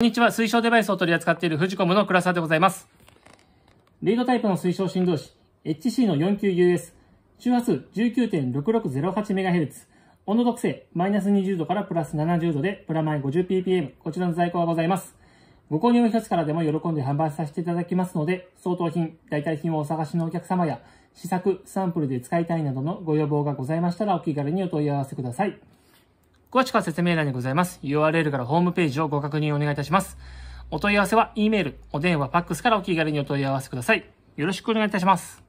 こんにちは。推奨デバイスを取り扱っているフジコムの倉沢でございます。レードタイプの推奨振動子、HC の 49US、周波数 19.6608MHz、温度特性マイナス20度からプラス70度でプラマイ 50ppm、こちらの在庫がございます。ご購入の一つからでも喜んで販売させていただきますので、相当品、代替品をお探しのお客様や、試作、サンプルで使いたいなどのご要望がございましたらお気軽にお問い合わせください。詳しくは説明欄にございます。URL からホームページをご確認お願いいたします。お問い合わせは E メール、お電話、ファックスからお気軽にお問い合わせください。よろしくお願いいたします。